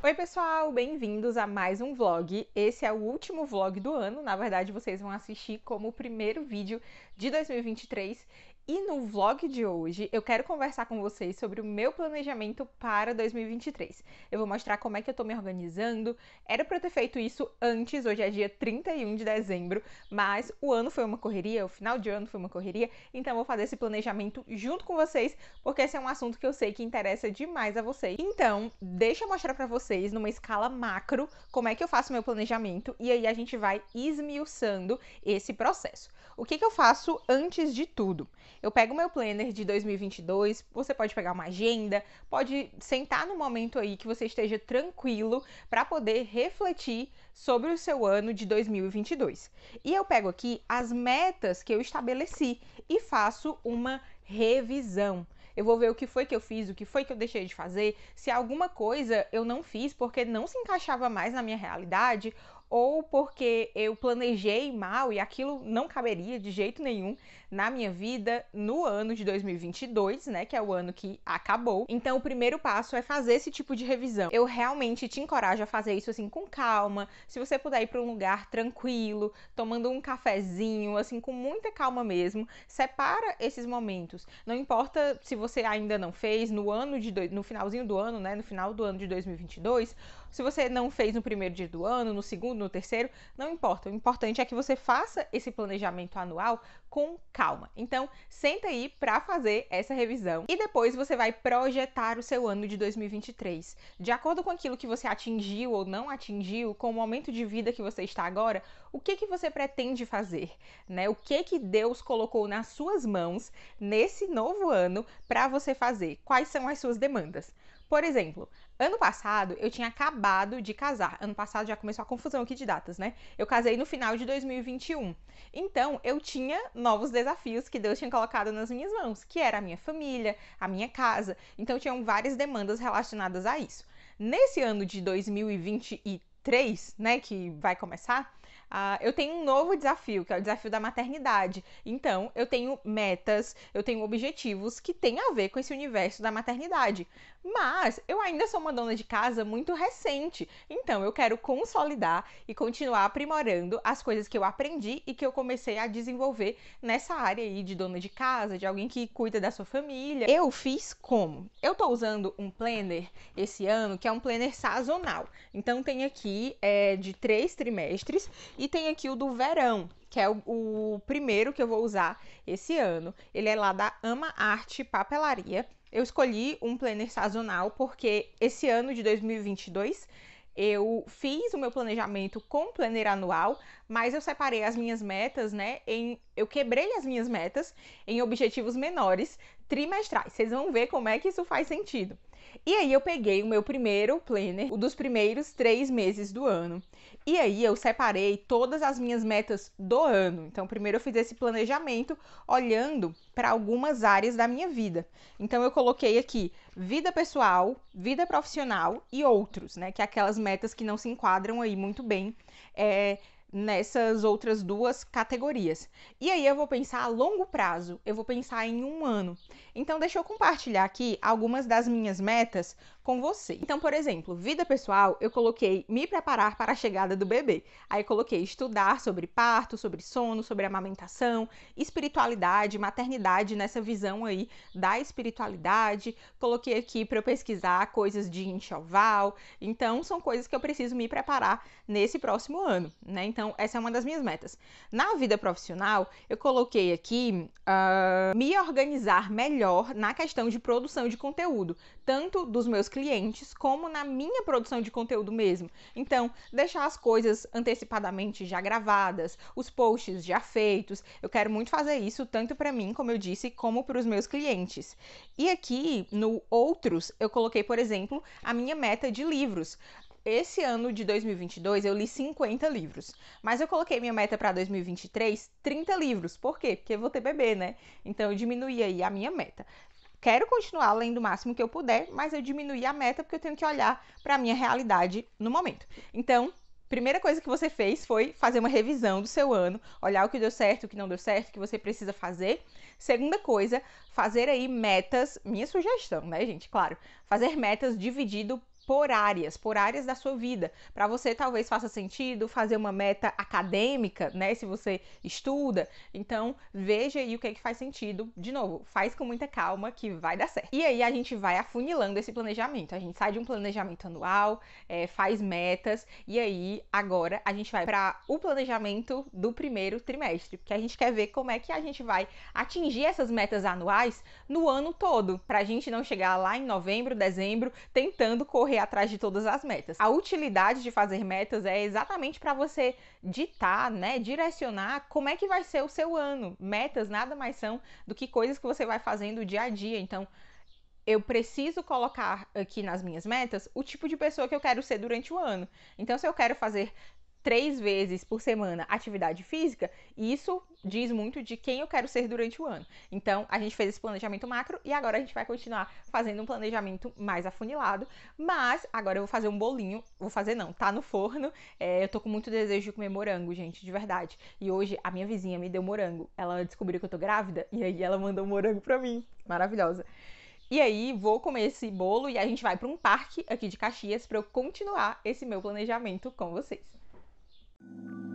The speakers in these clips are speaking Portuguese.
Oi pessoal, bem-vindos a mais um vlog. Esse é o último vlog do ano, na verdade vocês vão assistir como o primeiro vídeo de 2023 e no vlog de hoje eu quero conversar com vocês sobre o meu planejamento para 2023. Eu vou mostrar como é que eu tô me organizando. Era para eu ter feito isso antes, hoje é dia 31 de dezembro, mas o ano foi uma correria, o final de ano foi uma correria, então eu vou fazer esse planejamento junto com vocês, porque esse é um assunto que eu sei que interessa demais a vocês. Então, deixa eu mostrar para vocês numa escala macro como é que eu faço meu planejamento e aí a gente vai esmiuçando esse processo. O que que eu faço antes de tudo? Eu pego meu planner de 2022, você pode pegar uma agenda, pode sentar no momento aí que você esteja tranquilo para poder refletir sobre o seu ano de 2022. E eu pego aqui as metas que eu estabeleci e faço uma revisão. Eu vou ver o que foi que eu fiz, o que foi que eu deixei de fazer, se alguma coisa eu não fiz porque não se encaixava mais na minha realidade ou porque eu planejei mal e aquilo não caberia de jeito nenhum na minha vida no ano de 2022, né, que é o ano que acabou. Então o primeiro passo é fazer esse tipo de revisão. Eu realmente te encorajo a fazer isso assim com calma, se você puder ir para um lugar tranquilo, tomando um cafezinho, assim com muita calma mesmo, separa esses momentos. Não importa se você ainda não fez no ano de do... no finalzinho do ano, né, no final do ano de 2022, se você não fez no primeiro dia do ano, no segundo no terceiro, não importa. O importante é que você faça esse planejamento anual com calma. Então, senta aí para fazer essa revisão e depois você vai projetar o seu ano de 2023. De acordo com aquilo que você atingiu ou não atingiu, com o momento de vida que você está agora, o que, que você pretende fazer, né? O que que Deus colocou nas suas mãos nesse novo ano para você fazer? Quais são as suas demandas? Por exemplo, ano passado eu tinha acabado de casar. Ano passado já começou a confusão aqui de datas, né? Eu casei no final de 2021. Então eu tinha novos desafios que Deus tinha colocado nas minhas mãos, que era a minha família, a minha casa. Então tinham várias demandas relacionadas a isso. Nesse ano de 2023, né, que vai começar, ah, eu tenho um novo desafio, que é o desafio da maternidade. Então, eu tenho metas, eu tenho objetivos que têm a ver com esse universo da maternidade. Mas eu ainda sou uma dona de casa muito recente, então eu quero consolidar e continuar aprimorando as coisas que eu aprendi e que eu comecei a desenvolver nessa área aí de dona de casa, de alguém que cuida da sua família. Eu fiz como? Eu tô usando um planner esse ano que é um planner sazonal. Então tem aqui é, de três trimestres e tem aqui o do verão, que é o, o, primeiro que eu vou usar esse ano. Ele é lá da Ama Arte Papelaria. Eu escolhi um planner sazonal porque esse ano de 2022 eu fiz o meu planejamento com planner anual, mas eu separei as minhas metas, né? Em, eu quebrei as minhas metas em objetivos menores trimestrais. Vocês vão ver como é que isso faz sentido. E aí eu peguei o meu primeiro planner, o dos primeiros três meses do ano. E aí eu separei todas as minhas metas do ano. Então, primeiro eu fiz esse planejamento olhando para algumas áreas da minha vida. Então, eu coloquei aqui vida pessoal, vida profissional e outros, né? Que é aquelas metas que não se enquadram aí muito bem. É, nessas outras duas categorias. E aí eu vou pensar a longo prazo, eu vou pensar em um ano. Então, deixa eu compartilhar aqui algumas das minhas metas com você. Então, por exemplo, vida pessoal, eu coloquei me preparar para a chegada do bebê. Aí coloquei estudar sobre parto, sobre sono, sobre amamentação, espiritualidade, maternidade nessa visão aí da espiritualidade. Coloquei aqui para eu pesquisar coisas de enxoval. Então, são coisas que eu preciso me preparar nesse próximo ano, né? Então, essa é uma das minhas metas. Na vida profissional, eu coloquei aqui uh, me organizar melhor na questão de produção de conteúdo tanto dos meus clientes como na minha produção de conteúdo mesmo. Então, deixar as coisas antecipadamente já gravadas, os posts já feitos. Eu quero muito fazer isso tanto para mim, como eu disse, como para os meus clientes. E aqui no outros, eu coloquei, por exemplo, a minha meta de livros. Esse ano de 2022 eu li 50 livros, mas eu coloquei minha meta para 2023 30 livros. Por quê? Porque eu vou ter bebê, né? Então eu diminuí aí a minha meta quero continuar lendo o máximo que eu puder, mas eu diminuí a meta porque eu tenho que olhar para a minha realidade no momento. Então, primeira coisa que você fez foi fazer uma revisão do seu ano, olhar o que deu certo, o que não deu certo, o que você precisa fazer. Segunda coisa, fazer aí metas, minha sugestão, né, gente? Claro, fazer metas dividido por áreas, por áreas da sua vida. Para você talvez faça sentido fazer uma meta acadêmica, né, se você estuda. Então, veja aí o que é que faz sentido. De novo, faz com muita calma que vai dar certo. E aí a gente vai afunilando esse planejamento. A gente sai de um planejamento anual, é, faz metas e aí agora a gente vai para o planejamento do primeiro trimestre, porque a gente quer ver como é que a gente vai atingir essas metas anuais no ano todo, para a gente não chegar lá em novembro, dezembro tentando correr correr atrás de todas as metas. A utilidade de fazer metas é exatamente para você ditar, né, direcionar como é que vai ser o seu ano. Metas nada mais são do que coisas que você vai fazendo dia a dia. Então, eu preciso colocar aqui nas minhas metas o tipo de pessoa que eu quero ser durante o ano. Então, se eu quero fazer três vezes por semana atividade física, isso diz muito de quem eu quero ser durante o ano. Então, a gente fez esse planejamento macro e agora a gente vai continuar fazendo um planejamento mais afunilado. Mas agora eu vou fazer um bolinho. Vou fazer não, tá no forno. É, eu tô com muito desejo de comer morango, gente, de verdade. E hoje a minha vizinha me deu morango. Ela descobriu que eu tô grávida e aí ela mandou morango pra mim. Maravilhosa. E aí vou comer esse bolo e a gente vai para um parque aqui de Caxias para eu continuar esse meu planejamento com vocês. you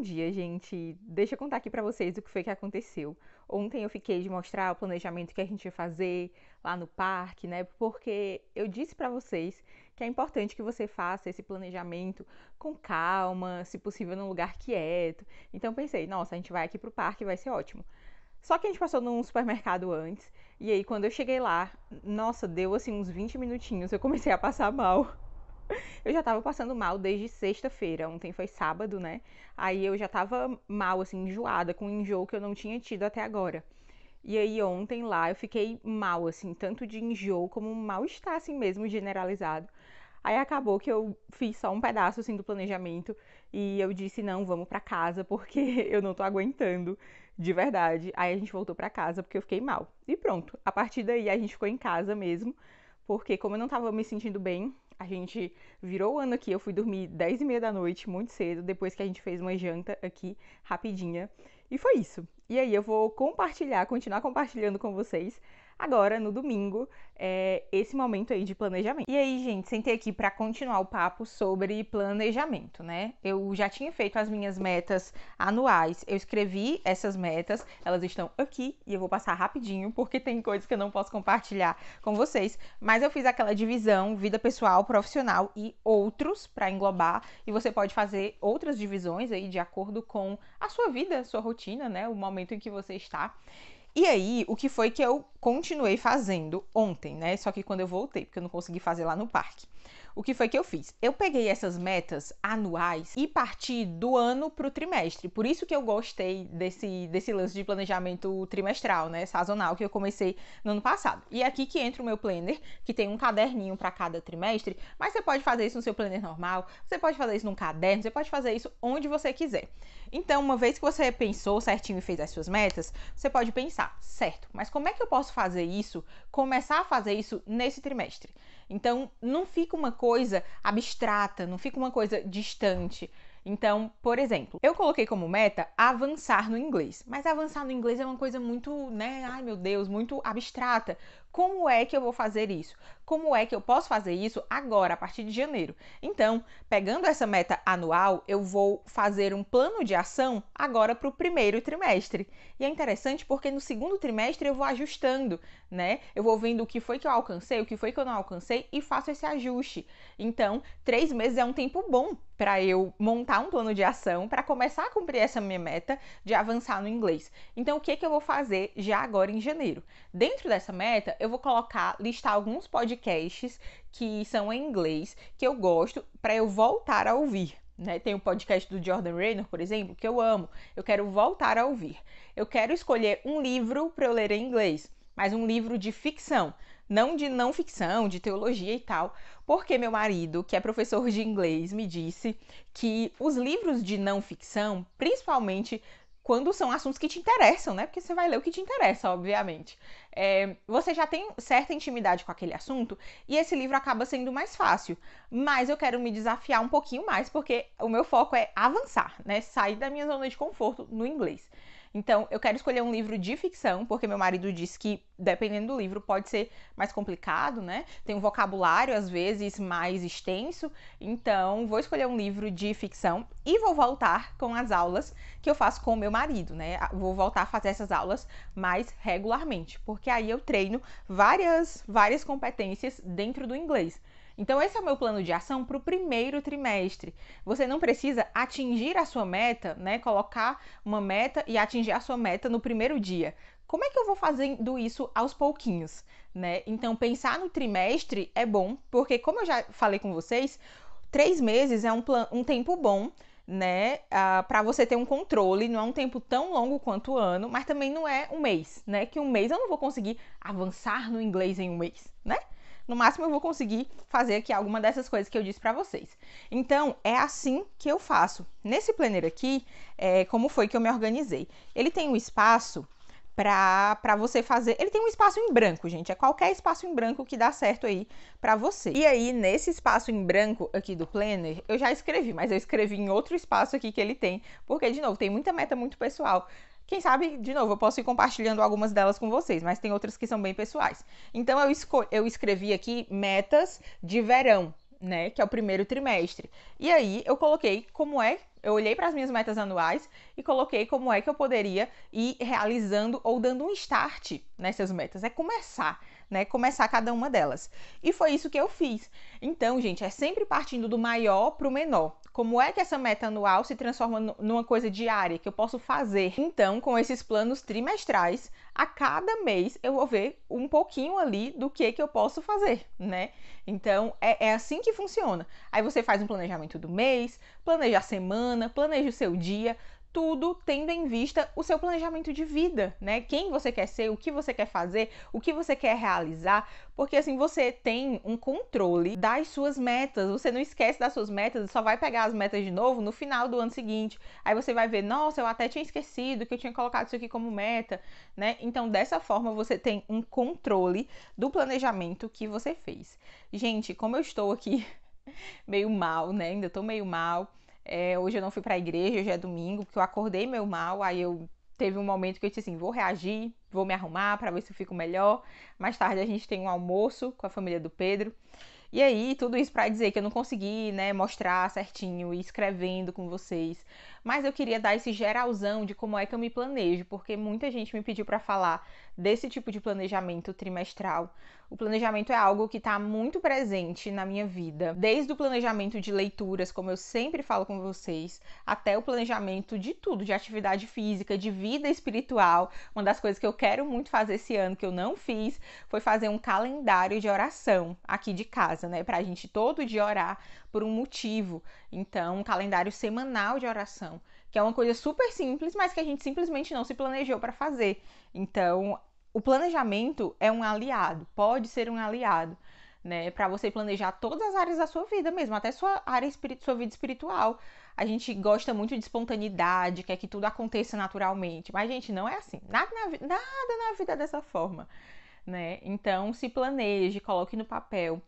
Bom dia, gente. Deixa eu contar aqui para vocês o que foi que aconteceu. Ontem eu fiquei de mostrar o planejamento que a gente ia fazer lá no parque, né? Porque eu disse para vocês que é importante que você faça esse planejamento com calma, se possível num lugar quieto. Então pensei, nossa, a gente vai aqui pro parque, vai ser ótimo. Só que a gente passou num supermercado antes, e aí quando eu cheguei lá, nossa, deu assim uns 20 minutinhos, eu comecei a passar mal eu já tava passando mal desde sexta-feira. Ontem foi sábado, né? Aí eu já tava mal, assim, enjoada, com um enjoo que eu não tinha tido até agora. E aí ontem lá eu fiquei mal, assim, tanto de enjoo como um mal-estar, assim mesmo, generalizado. Aí acabou que eu fiz só um pedaço, assim, do planejamento e eu disse, não, vamos para casa, porque eu não tô aguentando, de verdade. Aí a gente voltou para casa porque eu fiquei mal. E pronto, a partir daí a gente ficou em casa mesmo, porque como eu não tava me sentindo bem, a gente virou o ano aqui, eu fui dormir 10 e meia da noite, muito cedo, depois que a gente fez uma janta aqui, rapidinha. E foi isso. E aí eu vou compartilhar, continuar compartilhando com vocês agora no domingo, é, esse momento aí de planejamento. E aí, gente, sentei aqui para continuar o papo sobre planejamento, né? Eu já tinha feito as minhas metas anuais, eu escrevi essas metas, elas estão aqui e eu vou passar rapidinho porque tem coisas que eu não posso compartilhar com vocês, mas eu fiz aquela divisão vida pessoal, profissional e outros para englobar e você pode fazer outras divisões aí de acordo com a sua vida, sua rotina, né? O momento em que você está. E aí, o que foi que eu continuei fazendo ontem, né? Só que quando eu voltei, porque eu não consegui fazer lá no parque. O que foi que eu fiz? Eu peguei essas metas anuais e parti do ano para o trimestre. Por isso que eu gostei desse, desse lance de planejamento trimestral, né? Sazonal, que eu comecei no ano passado. E é aqui que entra o meu planner, que tem um caderninho para cada trimestre, mas você pode fazer isso no seu planner normal, você pode fazer isso num caderno, você pode fazer isso onde você quiser. Então, uma vez que você pensou certinho e fez as suas metas, você pode pensar, certo, mas como é que eu posso fazer isso, começar a fazer isso nesse trimestre? Então, não fica uma coisa abstrata, não fica uma coisa distante. Então, por exemplo, eu coloquei como meta avançar no inglês, mas avançar no inglês é uma coisa muito, né, ai meu Deus, muito abstrata. Como é que eu vou fazer isso? Como é que eu posso fazer isso agora, a partir de janeiro? Então, pegando essa meta anual, eu vou fazer um plano de ação agora para o primeiro trimestre. E é interessante porque no segundo trimestre eu vou ajustando, né? Eu vou vendo o que foi que eu alcancei, o que foi que eu não alcancei e faço esse ajuste. Então, três meses é um tempo bom para eu montar um plano de ação para começar a cumprir essa minha meta de avançar no inglês. Então, o que, que eu vou fazer já agora em janeiro? Dentro dessa meta, eu vou colocar, listar alguns podcasts que são em inglês, que eu gosto, para eu voltar a ouvir. Né? Tem o podcast do Jordan Raynor, por exemplo, que eu amo. Eu quero voltar a ouvir. Eu quero escolher um livro para eu ler em inglês, mas um livro de ficção, não de não ficção, de teologia e tal, porque meu marido, que é professor de inglês, me disse que os livros de não ficção, principalmente quando são assuntos que te interessam, né? Porque você vai ler o que te interessa, obviamente. É, você já tem certa intimidade com aquele assunto e esse livro acaba sendo mais fácil. Mas eu quero me desafiar um pouquinho mais, porque o meu foco é avançar, né? Sair da minha zona de conforto no inglês. Então, eu quero escolher um livro de ficção, porque meu marido disse que, dependendo do livro, pode ser mais complicado, né? Tem um vocabulário, às vezes, mais extenso. Então, vou escolher um livro de ficção e vou voltar com as aulas que eu faço com meu marido, né? Vou voltar a fazer essas aulas mais regularmente, porque aí eu treino várias, várias competências dentro do inglês. Então, esse é o meu plano de ação para o primeiro trimestre. Você não precisa atingir a sua meta, né? Colocar uma meta e atingir a sua meta no primeiro dia. Como é que eu vou fazendo isso aos pouquinhos, né? Então, pensar no trimestre é bom, porque, como eu já falei com vocês, três meses é um, um tempo bom né, uh, ah, para você ter um controle, não é um tempo tão longo quanto o ano, mas também não é um mês, né, que um mês eu não vou conseguir avançar no inglês em um mês, né? No máximo eu vou conseguir fazer aqui alguma dessas coisas que eu disse para vocês. Então, é assim que eu faço. Nesse planner aqui, é, como foi que eu me organizei? Ele tem um espaço para você fazer. Ele tem um espaço em branco, gente. É qualquer espaço em branco que dá certo aí para você. E aí, nesse espaço em branco aqui do planner, eu já escrevi, mas eu escrevi em outro espaço aqui que ele tem, porque, de novo, tem muita meta muito pessoal quem sabe, de novo, eu posso ir compartilhando algumas delas com vocês, mas tem outras que são bem pessoais. Então, eu, eu escrevi aqui metas de verão, né? Que é o primeiro trimestre. E aí, eu coloquei como é eu olhei para as minhas metas anuais e coloquei como é que eu poderia ir realizando ou dando um start nessas metas. É começar, né, começar cada uma delas. E foi isso que eu fiz. Então, gente, é sempre partindo do maior para o menor. Como é que essa meta anual se transforma numa coisa diária que eu posso fazer? Então, com esses planos trimestrais, a cada mês eu vou ver um pouquinho ali do que que eu posso fazer, né? Então, é, é assim que funciona. Aí você faz um planejamento do mês, planeja a semana, planeja o seu dia, tudo tendo em vista o seu planejamento de vida, né? Quem você quer ser, o que você quer fazer, o que você quer realizar, porque assim você tem um controle das suas metas. Você não esquece das suas metas, só vai pegar as metas de novo no final do ano seguinte. Aí você vai ver, nossa, eu até tinha esquecido que eu tinha colocado isso aqui como meta, né? Então, dessa forma você tem um controle do planejamento que você fez. Gente, como eu estou aqui meio mal, né? Ainda tô meio mal. É, hoje eu não fui para a igreja, hoje é domingo, porque eu acordei meio mal, aí eu teve um momento que eu disse assim, vou reagir, vou me arrumar para ver se eu fico melhor. Mais tarde a gente tem um almoço com a família do Pedro. E aí, tudo isso para dizer que eu não consegui, né, mostrar certinho e escrevendo com vocês, mas eu queria dar esse geralzão de como é que eu me planejo, porque muita gente me pediu para falar desse tipo de planejamento trimestral. O planejamento é algo que está muito presente na minha vida, desde o planejamento de leituras, como eu sempre falo com vocês, até o planejamento de tudo, de atividade física, de vida espiritual. Uma das coisas que eu quero muito fazer esse ano que eu não fiz foi fazer um calendário de oração aqui de casa casa, né? Para a gente todo dia orar por um motivo. Então, um calendário semanal de oração, que é uma coisa super simples, mas que a gente simplesmente não se planejou para fazer. Então, o planejamento é um aliado, pode ser um aliado, né? Para você planejar todas as áreas da sua vida mesmo, até sua área sua vida espiritual. A gente gosta muito de espontaneidade, quer que tudo aconteça naturalmente, mas gente, não é assim. Nada na, nada na vida é dessa forma. Né? Então se planeje, coloque no papel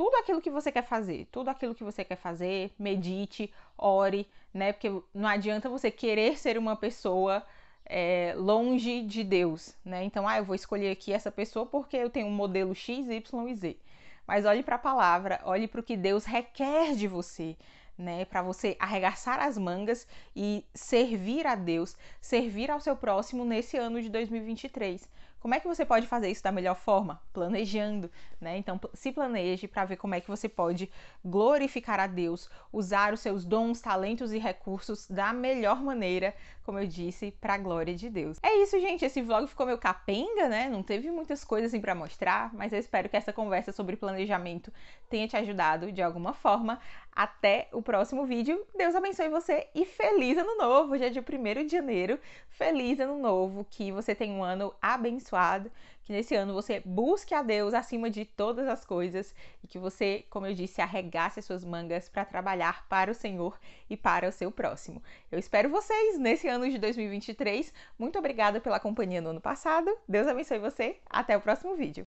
tudo aquilo que você quer fazer, tudo aquilo que você quer fazer, medite, ore, né? Porque não adianta você querer ser uma pessoa é, longe de Deus, né? Então, ah, eu vou escolher aqui essa pessoa porque eu tenho um modelo X, Y e Z. Mas olhe para a palavra, olhe para o que Deus requer de você, né? Para você arregaçar as mangas e servir a Deus, servir ao seu próximo nesse ano de 2023. Como é que você pode fazer isso da melhor forma? Planejando, né? Então, se planeje para ver como é que você pode glorificar a Deus, usar os seus dons, talentos e recursos da melhor maneira, como eu disse, para a glória de Deus. É isso, gente. Esse vlog ficou meio capenga, né? Não teve muitas coisas assim para mostrar, mas eu espero que essa conversa sobre planejamento tenha te ajudado de alguma forma até o próximo vídeo. Deus abençoe você e feliz ano novo! Já é dia 1 de janeiro. Feliz ano novo, que você tenha um ano abençoado, que nesse ano você busque a Deus acima de todas as coisas e que você, como eu disse, arregace as suas mangas para trabalhar para o Senhor e para o seu próximo. Eu espero vocês nesse ano de 2023. Muito obrigada pela companhia no ano passado. Deus abençoe você. Até o próximo vídeo.